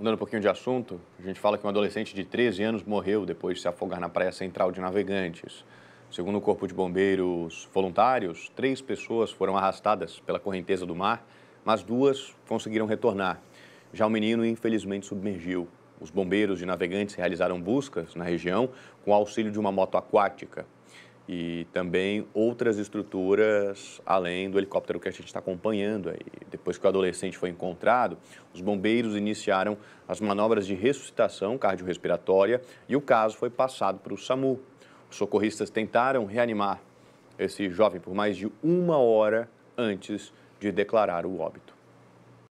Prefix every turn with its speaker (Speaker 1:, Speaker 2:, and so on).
Speaker 1: Mudando um pouquinho de assunto, a gente fala que um adolescente de 13 anos morreu depois de se afogar na praia central de Navegantes. Segundo o Corpo de Bombeiros Voluntários, três pessoas foram arrastadas pela correnteza do mar, mas duas conseguiram retornar. Já o menino, infelizmente, submergiu. Os bombeiros de Navegantes realizaram buscas na região com o auxílio de uma moto aquática e também outras estruturas além do helicóptero que a gente está acompanhando aí. Depois que o adolescente foi encontrado, os bombeiros iniciaram as manobras de ressuscitação cardiorrespiratória e o caso foi passado para o SAMU. Os socorristas tentaram reanimar esse jovem por mais de uma hora antes de declarar o óbito.